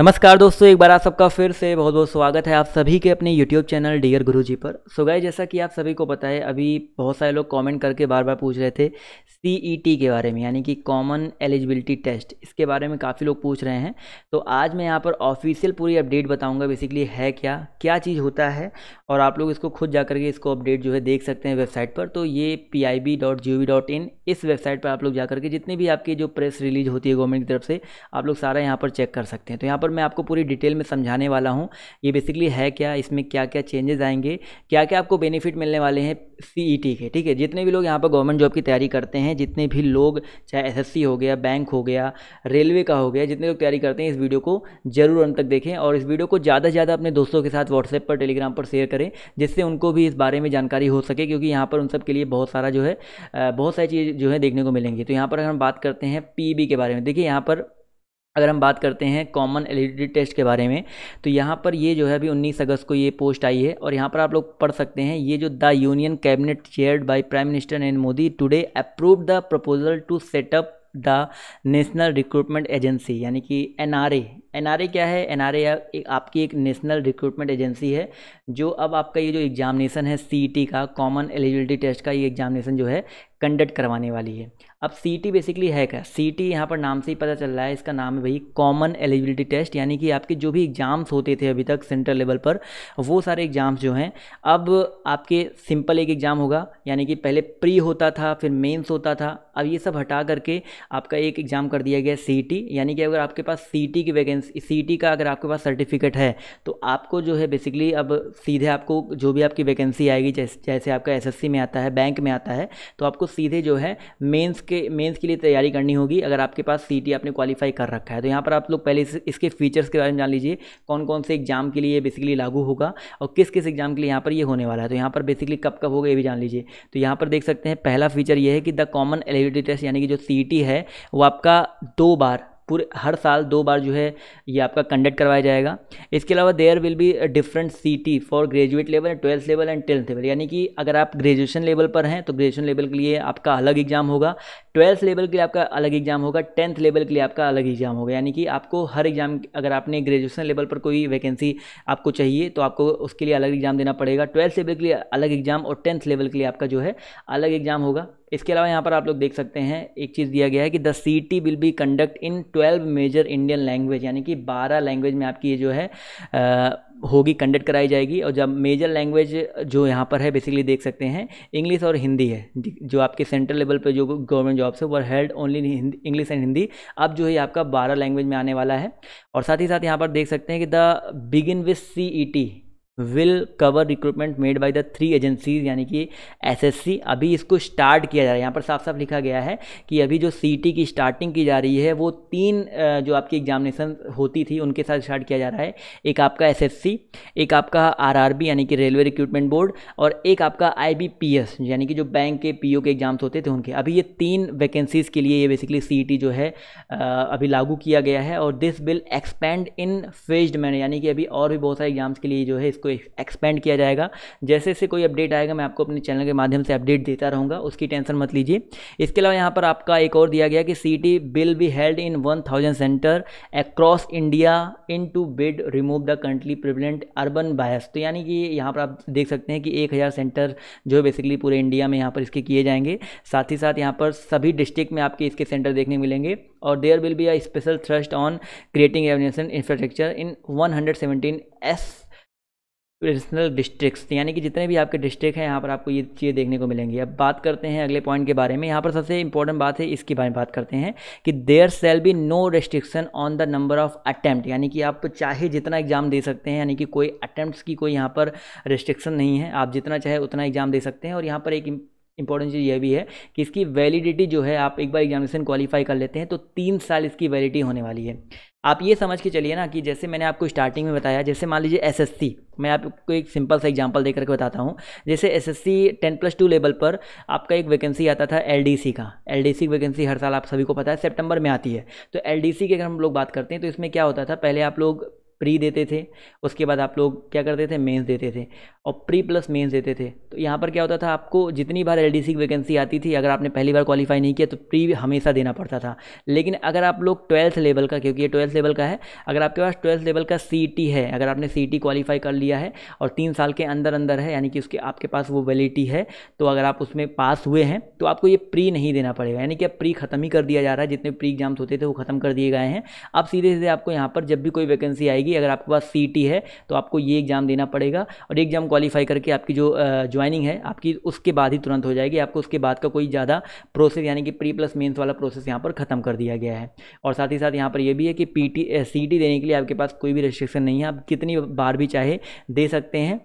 नमस्कार दोस्तों एक बार आप सबका फिर से बहुत बहुत स्वागत है आप सभी के अपने YouTube चैनल डियर गुरु जी पर सो गए जैसा कि आप सभी को पता है अभी बहुत सारे लोग कमेंट करके बार बार पूछ रहे थे सी e के बारे में यानी कि कॉमन एलिजिबिलिटी टेस्ट इसके बारे में काफ़ी लोग पूछ रहे हैं तो आज मैं यहाँ पर ऑफिशियल पूरी अपडेट बताऊँगा बेसिकली है क्या क्या चीज़ होता है और आप लोग इसको खुद जा करके इसको अपडेट जो है देख सकते हैं वेबसाइट पर तो ये पी इस वेबसाइट पर आप लोग जा करके जितनी भी आपकी जो प्रेस रिलीज होती है गवर्नमेंट की तरफ से आप लोग सारा यहाँ पर चेक कर सकते हैं तो यहाँ पर मैं आपको पूरी डिटेल में समझाने वाला हूँ ये बेसिकली है क्या इसमें क्या क्या चेंजेस आएंगे क्या क्या आपको बेनिफिट मिलने वाले हैं सी e के ठीक है जितने भी लोग यहाँ पर गवर्नमेंट जॉब की तैयारी करते हैं जितने भी लोग चाहे एस हो गया बैंक हो गया रेलवे का हो गया जितने लोग तैयारी करते हैं इस वीडियो को जरूर अंत तक देखें और इस वीडियो को ज़्यादा से ज़्यादा अपने दोस्तों के साथ व्हाट्सएप पर टेलीग्राम पर शेयर करें जिससे उनको भी इस बारे में जानकारी हो सके क्योंकि यहाँ पर उन सब के लिए बहुत सारा जो है बहुत सारी चीज़ जो है देखने को मिलेंगी तो यहाँ पर अगर हम बात करते हैं पी e के बारे में देखिए यहाँ पर अगर हम बात करते हैं कॉमन एलिजिबिलिटी टेस्ट के बारे में तो यहाँ पर ये जो है अभी उन्नीस अगस्त को ये पोस्ट आई है और यहाँ पर आप लोग पढ़ सकते हैं ये जो the union cabinet chaired by prime minister Narendra Modi today approve the proposal to set up the national recruitment agency यानी कि एन एन क्या है एन आर आपकी एक नेशनल रिक्रूटमेंट एजेंसी है जो अब आपका ये जो एग्जामिनेशन है सी e का कॉमन एलिजिबिलिटी टेस्ट का ये एग्जामिनेशन जो है कंडक्ट करवाने वाली है अब सी बेसिकली e है क्या सी टी e यहाँ पर नाम से ही पता चल रहा है इसका नाम है भाई कॉमन एलिजिबिलिटी टेस्ट यानी कि आपके जो भी एग्ज़ाम्स होते थे अभी तक सेंट्रल लेवल पर वो सारे एग्ज़ाम्स जो हैं अब आपके सिंपल एक एग्ज़ाम होगा यानी कि पहले प्री होता था फिर मेंस होता था अब ये सब हटा करके आपका एक एग्ज़ाम कर दिया गया सी यानी कि अगर आपके पास सी की वैकेंसी एक्सपीरियंस सी का अगर आपके पास सर्टिफिकेट है तो आपको जो है बेसिकली अब सीधे आपको जो भी आपकी वैकेंसी आएगी जैसे जैसे आपका एस में आता है बैंक में आता है तो आपको सीधे जो है मेंस के मेंस के लिए तैयारी करनी होगी अगर आपके पास सी आपने क्वालिफाई कर रखा है तो यहाँ पर आप लोग पहले इसके फीचर्स के बारे में जान लीजिए कौन कौन से एग्जाम के लिए बेसिकली लागू होगा और किस किस एग्जाम के लिए यहाँ पर ये होने वाला है तो यहाँ पर बेसिकली कब कब होगा ये भी जान लीजिए तो यहाँ पर देख सकते हैं पहला फीचर ये है कि द कॉमन एलिजिबिलिटी टेस्ट यानी कि जो सी है वो आपका दो बार पूरे हर साल दो बार जो है ये आपका कंडक्ट करवाया जाएगा इसके अलावा there will be different C for graduate level and twelfth level and tenth level यानी कि अगर आप ग्रेजुएशन लेवल पर हैं तो ग्रेजुएशन लेवल के लिए आपका अलग एग्जाम होगा ट्वेल्थ लेवल के लिए आपका अलग एग्जाम होगा टेंथ लेवल के लिए आपका अलग एग्जाम होगा यानी कि आपको हर एग्जाम अगर आपने ग्रेजुएशन लेवल पर कोई वैकेंसी आपको चाहिए तो आपको उसके लिए अलग एग्जाम देना पड़ेगा ट्वेल्थ लेवल के लिए अलग एग्जाम और टेंथ लेवल के लिए आपका जो है अलग एग्जाम होगा इसके अलावा यहाँ पर आप लोग देख सकते हैं एक चीज़ दिया गया है कि the C T will be conduct in twelve major Indian language यानी कि बारह लैंग्वेज में आपकी ये जो है आ, होगी कंडक्ट कराई जाएगी और जब मेजर लैंग्वेज जो यहाँ पर है बेसिकली देख सकते हैं इंग्लिश और हिंदी है जो आपके सेंट्रल लेवल पर जो गवर्नमेंट जॉब्स है वो held only English and Hindi अब जो है आपका बारह लैंग्वेज में आने वाला है और साथ ही साथ यहाँ पर देख सकते हैं कि the begin with C E T will cover recruitment made by the three agencies यानी कि एसएससी अभी इसको स्टार्ट किया जा रहा है यहाँ पर साफ साफ लिखा गया है कि अभी जो सीटी की स्टार्टिंग की जा रही है वो तीन जो आपकी एग्जामिनेशन होती थी उनके साथ स्टार्ट किया जा रहा है एक आपका एसएससी एक आपका आरआरबी यानी कि रेलवे रिक्रूटमेंट बोर्ड और एक आपका आईबीपीएस यानी कि जो बैंक के पीओ के एग्जाम्स होते थे उनके अभी ये तीन वैकेंसीज़ के लिए ये बेसिकली सीटी जो है अभी लागू किया गया है और this will expand in phased manner यानी कि अभी और भी बहुत सारे एग्जाम्स के लिए जो है इसको एक्सपेंड किया जाएगा जैसे जैसे कोई अपडेट आएगा मैं आपको अपने चैनल के माध्यम से अपडेट देता रहूँगा उसकी टेंशन मत लीजिए इसके अलावा यहाँ पर आपका एक और दिया गया कि C will be held in one thousand centre across India in to bid remove the country prevalent urban bias तो यानी कि यहाँ पर आप देख सकते हैं कि एक हज़ार सेंटर जो है बेसिकली पूरे इंडिया में यहाँ पर इसके किए जाएंगे साथ ही साथ यहाँ पर सभी डिस्ट्रिक्ट में आपके इसके सेंटर देखने मिलेंगे और there will be a special thrust on creating examination infrastructure in one hundred seventeen aspirational districts यानी कि जितने भी आपके डिस्ट्रिक्ट हैं यहाँ पर आपको ये चीज़ें देखने को मिलेंगी अब बात करते हैं अगले पॉइंट के बारे में यहाँ पर सबसे इंपॉर्टेंट बात है इसके बारे में बात करते हैं कि there shall be no restriction on the number of attempt यानी कि आप चाहे जितना एग्जाम दे सकते हैं यानी कि कोई अटैम्प्ट की कोई यहाँ पर रिस्ट्रिक्शन नहीं है आप जितना चाहे उतना एग्जाम दे सकते हैं और यहाँ पर एक इंपॉर्टेंट चीज़ यह भी है कि इसकी वैलिडिटी जो है आप एक बार एग्जामिनेशन क्वालिफाई कर लेते हैं तो तीन साल इसकी वैलिडिटी होने वाली है आप ये समझ के चलिए ना कि जैसे मैंने आपको स्टार्टिंग में बताया जैसे मान लीजिए एस मैं आपको एक सिंपल सा एग्जाम्पल देकर के बताता हूँ जैसे S S C ten plus two level पर आपका एक वैकेंसी आता था एल का एल की वैकेंसी हर साल आप सभी को पता है सेप्टेम्बर में आती है तो एल की अगर हम लोग बात करते हैं तो इसमें क्या होता था पहले आप लोग प्री देते थे उसके बाद आप लोग क्या करते थे मेंस देते थे और प्री प्लस मेंस देते थे तो यहाँ पर क्या होता था आपको जितनी बार एलडीसी की वैकेंसी आती थी अगर आपने पहली बार क्वालीफाई नहीं किया तो प्री हमेशा देना पड़ता था लेकिन अगर आप लोग ट्वेल्थ लेवल का क्योंकि ये ट्वेल्थ लेवल का है अगर आपके पास ट्वेल्थ लेवल का सी है अगर आपने सी क्वालीफाई कर लिया है और तीन साल के अंदर अंदर है यानी कि उसके आपके पास वो वैलिडिटी है तो अगर आप उसमें पास हुए हैं तो आपको ये प्री नहीं देना पड़ेगा यानी कि अब प्री खत्म ही कर दिया जा रहा है जितने प्री एग्जाम्स होते थे वो खत्म कर दिए गए हैं अब सीधे सीधे आपको यहाँ पर जब भी कोई वैकेंसी आएगी मिलेगी अगर आपके पास सी है तो आपको ये एग्ज़ाम देना पड़ेगा और एग्ज़ाम क्वालिफाई करके आपकी जो ज्वाइनिंग है आपकी उसके बाद ही तुरंत हो जाएगी आपको उसके बाद का कोई ज़्यादा प्रोसेस यानी कि प्री प्लस मेन्स वाला प्रोसेस यहाँ पर ख़त्म कर दिया गया है और साथ ही साथ यहाँ पर यह भी है कि पी टी देने के लिए आपके पास कोई भी रेस्ट्रिक्शन नहीं है आप कितनी बार भी चाहे दे सकते हैं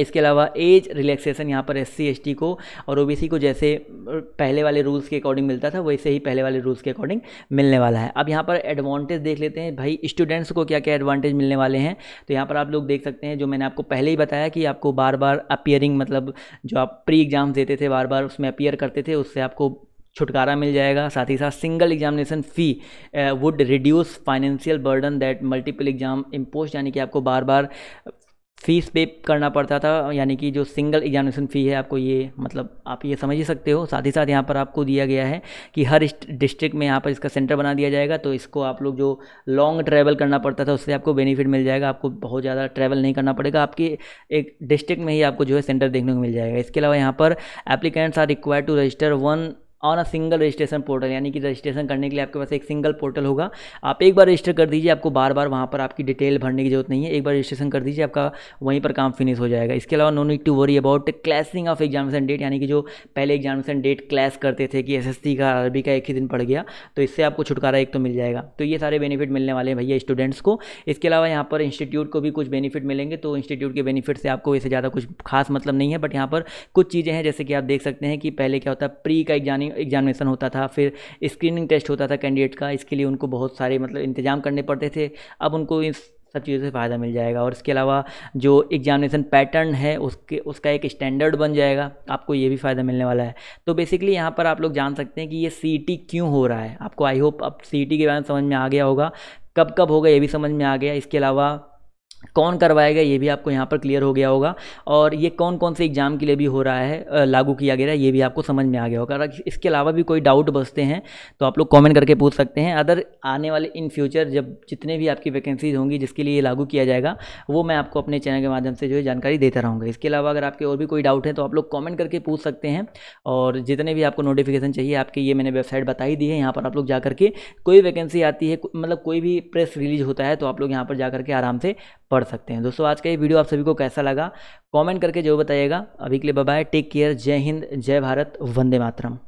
इसके अलावा एज रिलैक्सेशन यहाँ पर एस सी को और ओबीसी को जैसे पहले वाले रूल्स के अकॉर्डिंग मिलता था वैसे ही पहले वाले रूल्स के अकॉर्डिंग मिलने वाला है अब यहाँ पर एडवांटेज देख लेते हैं भाई स्टूडेंट्स को क्या क्या एडवांटेज मिलने वाले हैं तो यहाँ पर आप लोग देख सकते हैं जो मैंने आपको पहले ही बताया कि आपको बार बार अपियरिंग मतलब जो आप प्री एग्ज़ाम्स देते थे बार बार उसमें अपियर करते थे उससे आपको छुटकारा मिल जाएगा साथ ही साथ single examination fee would reduce financial burden that multiple exam impose यानी कि आपको बार बार फीस पे करना पड़ता था यानी कि जो सिंगल एग्जामिनेशन फ़ी है आपको ये मतलब आप ये समझ ही सकते हो साथ ही साथ यहाँ पर आपको दिया गया है कि हर डिस्ट्रिक्ट में यहाँ पर इसका सेंटर बना दिया जाएगा तो इसको आप लोग जो लॉन्ग ट्रैवल करना पड़ता था उससे आपको बेनिफिट मिल जाएगा आपको बहुत ज़्यादा ट्रैवल नहीं करना पड़ेगा आपके एक डिस्ट्रिक्ट में ही आपको जो है सेंटर देखने को मिल जाएगा इसके अलावा यहाँ पर applicants are require to register one on a single registration portal यानी कि रजिस्ट्रेशन करने के लिए आपके पास एक सिंगल पोर्टल होगा आप एक बार रजिस्टर कर दीजिए आपको बार बार वहाँ पर आपकी डिटेल भरने की जरूरत नहीं है एक बार रजिस्ट्रेशन कर दीजिए आपका वहीं पर काम फिनिश हो जाएगा इसके अलावा no need to worry about clashing of examination date यानी कि जो पहले एग्जामिनेशन डेट क्लास करते थे कि एस का अरबी का एक ही दिन पड़ गया तो इससे आपको छुटकारा एक तो मिल जाएगा तो ये सारे बेनिफिट मिलने वाले हैं भैया स्टूडेंट्स को इसके अलावा यहाँ पर इंस्टीट्यूट को भी कुछ बेनिफिट मिलेंगे तो इंस्टीट्यूट के बेनिफिट से आपको इससे ज़्यादा कुछ खास मतलब नहीं है बट यहाँ पर कुछ चीज़ें हैं जैसे कि आप देख सकते हैं कि पहले क्या होता है प्री का एग्जामिन एग्जामिनेशन होता था फिर स्क्रीनिंग टेस्ट होता था कैंडिडेट का इसके लिए उनको बहुत सारे मतलब इंतजाम करने पड़ते थे अब उनको इस सब चीज़ों से फ़ायदा मिल जाएगा और इसके अलावा जो एग्जामिनेशन पैटर्न है उसके उसका एक स्टैंडर्ड बन जाएगा आपको ये भी फ़ायदा मिलने वाला है तो बेसिकली यहाँ पर आप लोग जान सकते हैं कि ये सी e क्यों हो रहा है आपको आई होप अब सी e के बारे में समझ में आ गया होगा कब कब होगा ये भी समझ में आ गया इसके अलावा कौन करवाएगा ये भी आपको यहाँ पर क्लियर हो गया होगा और ये कौन कौन से एग्ज़ाम के लिए भी हो रहा है लागू किया गया है ये भी आपको समझ में आ गया होगा अगर इसके अलावा भी कोई डाउट बचते हैं तो आप लोग कमेंट करके पूछ सकते हैं अदर आने वाले इन फ्यूचर जब जितने भी आपकी वैकेंसीज होंगी जिसके लिए ये लागू किया जाएगा वो मैं आपको अपने चैनल के माध्यम से जो है जानकारी देता रहूँगा इसके अलावा अगर आपके और भी कोई डाउट है तो आप लोग कॉमेंट करके पूछ सकते हैं और जितने भी आपको नोटिफिकेशन चाहिए आपकी ये मैंने वेबसाइट बता ही दी है यहाँ पर आप लोग जा करके कोई वैकेंसी आती है मतलब कोई भी प्रेस रिलीज होता है तो आप लोग यहाँ पर जा करके आराम से पढ़ सकते हैं दोस्तों आज का ये वीडियो आप सभी को कैसा लगा कमेंट करके जरूर बताइएगा अभी के लिए बाय टेक केयर जय हिंद जय भारत वंदे मातरम